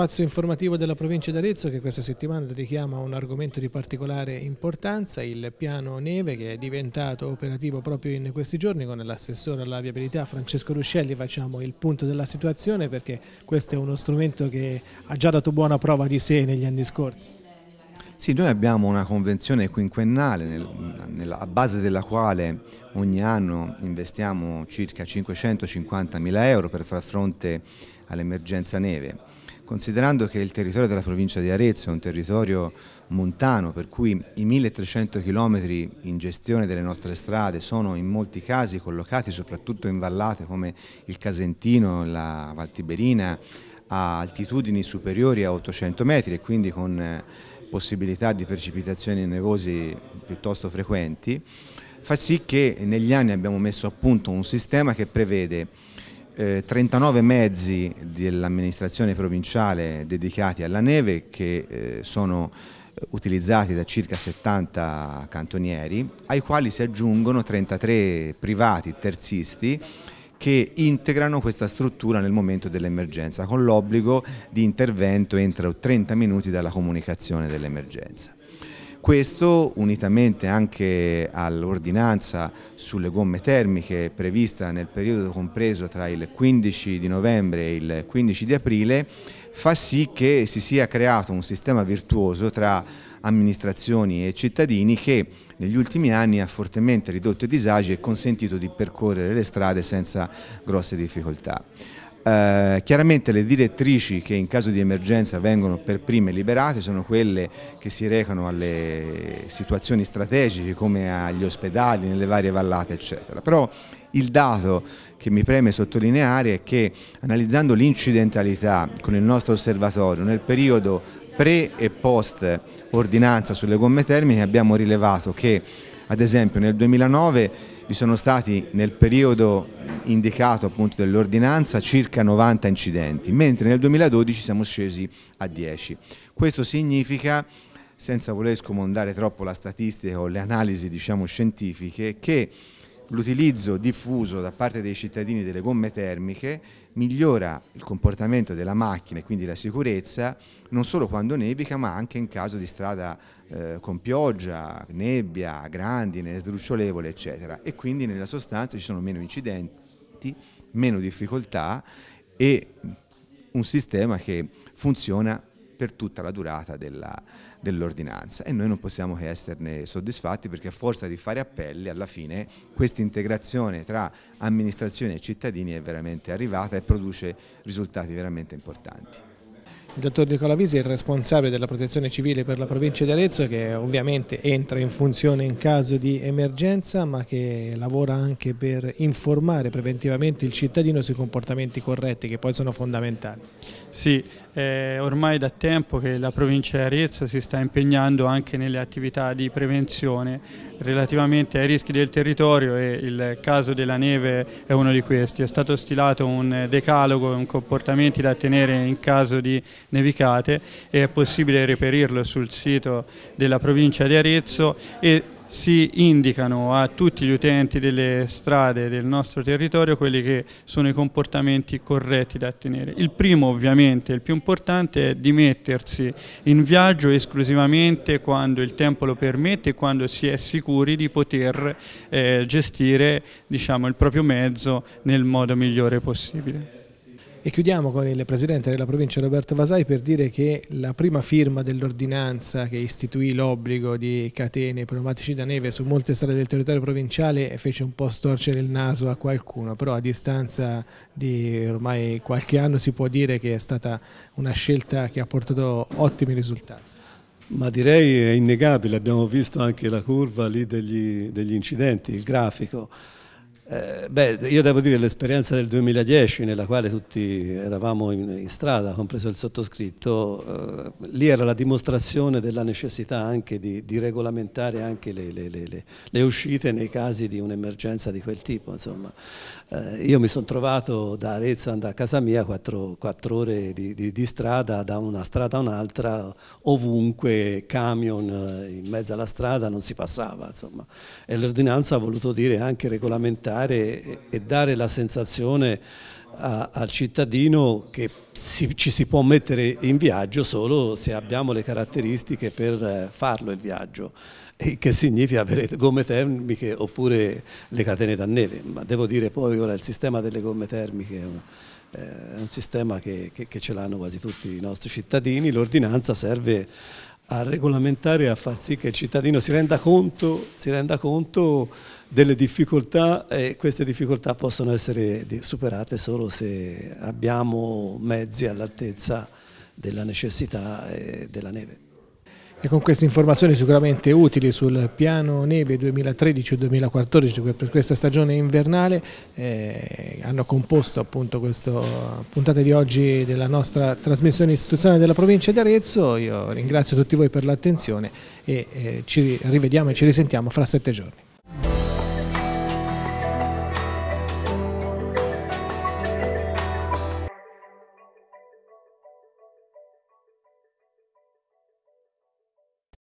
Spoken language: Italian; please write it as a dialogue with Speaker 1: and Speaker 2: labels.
Speaker 1: Spazio informativo della provincia d'Arezzo che questa settimana dedichiamo a un argomento di particolare importanza, il piano neve che è diventato operativo proprio in questi giorni con l'assessore alla viabilità Francesco Ruscelli facciamo il punto della situazione perché questo è uno strumento che ha già dato buona prova di sé negli anni scorsi.
Speaker 2: Sì, noi abbiamo una convenzione quinquennale nel, nella, a base della quale ogni anno investiamo circa 550 mila euro per far fronte all'emergenza neve considerando che il territorio della provincia di Arezzo è un territorio montano, per cui i 1300 km in gestione delle nostre strade sono in molti casi collocati soprattutto in vallate come il Casentino, la Valtiberina, a altitudini superiori a 800 metri e quindi con eh, possibilità di precipitazioni nevosi piuttosto frequenti, fa sì che negli anni abbiamo messo a punto un sistema che prevede eh, 39 mezzi dell'amministrazione provinciale dedicati alla neve che eh, sono eh, utilizzati da circa 70 cantonieri, ai quali si aggiungono 33 privati terzisti che integrano questa struttura nel momento dell'emergenza con l'obbligo di intervento entro 30 minuti dalla comunicazione dell'emergenza. Questo unitamente anche all'ordinanza sulle gomme termiche prevista nel periodo compreso tra il 15 di novembre e il 15 di aprile fa sì che si sia creato un sistema virtuoso tra amministrazioni e cittadini che negli ultimi anni ha fortemente ridotto i disagi e consentito di percorrere le strade senza grosse difficoltà. Eh, chiaramente le direttrici che in caso di emergenza vengono per prime liberate sono quelle che si recano alle situazioni strategiche come agli ospedali, nelle varie vallate eccetera. Però il dato che mi preme sottolineare è che analizzando l'incidentalità con il nostro osservatorio nel periodo pre e post ordinanza sulle gomme termiche abbiamo rilevato che ad esempio nel 2009 vi sono stati nel periodo indicato appunto dell'ordinanza circa 90 incidenti, mentre nel 2012 siamo scesi a 10. Questo significa senza voler scomondare troppo la statistica o le analisi diciamo, scientifiche, che l'utilizzo diffuso da parte dei cittadini delle gomme termiche migliora il comportamento della macchina e quindi la sicurezza non solo quando nevica ma anche in caso di strada eh, con pioggia, nebbia, grandine, sdrucciolevole eccetera e quindi nella sostanza ci sono meno incidenti diritti, meno difficoltà e un sistema che funziona per tutta la durata dell'ordinanza e noi non possiamo che esserne soddisfatti perché a forza di fare appelli alla fine questa integrazione tra amministrazione e cittadini è veramente arrivata e produce risultati veramente importanti
Speaker 1: il dottor Nicola Visi è il responsabile della protezione civile per la provincia di Arezzo che ovviamente entra in funzione in caso di emergenza ma che lavora anche per informare preventivamente il cittadino sui comportamenti corretti che poi sono fondamentali.
Speaker 3: Sì, eh, ormai da tempo che la provincia di Arezzo si sta impegnando anche nelle attività di prevenzione relativamente ai rischi del territorio e il caso della neve è uno di questi. È stato stilato un decalogo, un comportamenti da tenere in caso di nevicate e è possibile reperirlo sul sito della provincia di Arezzo e si indicano a tutti gli utenti delle strade del nostro territorio quelli che sono i comportamenti corretti da tenere. Il primo ovviamente, il più importante, è di mettersi in viaggio esclusivamente quando il tempo lo permette e quando si è sicuri di poter eh, gestire diciamo, il proprio mezzo nel modo migliore possibile.
Speaker 1: E chiudiamo con il Presidente della provincia Roberto Vasai per dire che la prima firma dell'ordinanza che istituì l'obbligo di catene pneumatici da neve su molte strade del territorio provinciale fece un po' storcere il naso a qualcuno, però a distanza di ormai qualche anno si può dire che è stata una scelta che ha portato ottimi risultati.
Speaker 4: Ma direi è innegabile, abbiamo visto anche la curva lì degli, degli incidenti, il grafico. Eh, beh, io devo dire l'esperienza del 2010 nella quale tutti eravamo in, in strada, compreso il sottoscritto, eh, lì era la dimostrazione della necessità anche di, di regolamentare anche le, le, le, le, uscite nei casi di un'emergenza di quel tipo. Eh, io mi sono trovato da Arezzo a casa mia quattro, quattro ore di, di, di, strada, da una strada a un'altra, ovunque, camion eh, in mezzo alla strada, non si passava. Insomma. E l'ordinanza ha voluto dire anche regolamentare comunicare e dare la sensazione a, al cittadino che si, ci si può mettere in viaggio solo se abbiamo le caratteristiche per eh, farlo il viaggio che significa avere gomme termiche oppure le catene da neve, ma devo dire poi ora il sistema delle gomme termiche eh, è un sistema che, che, che ce l'hanno quasi tutti i nostri cittadini, l'ordinanza serve a regolamentare e a far sì che il cittadino si renda conto, si renda conto delle difficoltà e queste difficoltà possono essere superate solo se abbiamo mezzi all'altezza della necessità e della neve.
Speaker 1: E con queste informazioni sicuramente utili sul piano neve 2013-2014 per questa stagione invernale eh, hanno composto appunto questa puntata di oggi della nostra trasmissione istituzionale della provincia di Arezzo. Io ringrazio tutti voi per l'attenzione e eh, ci rivediamo e ci risentiamo fra sette giorni.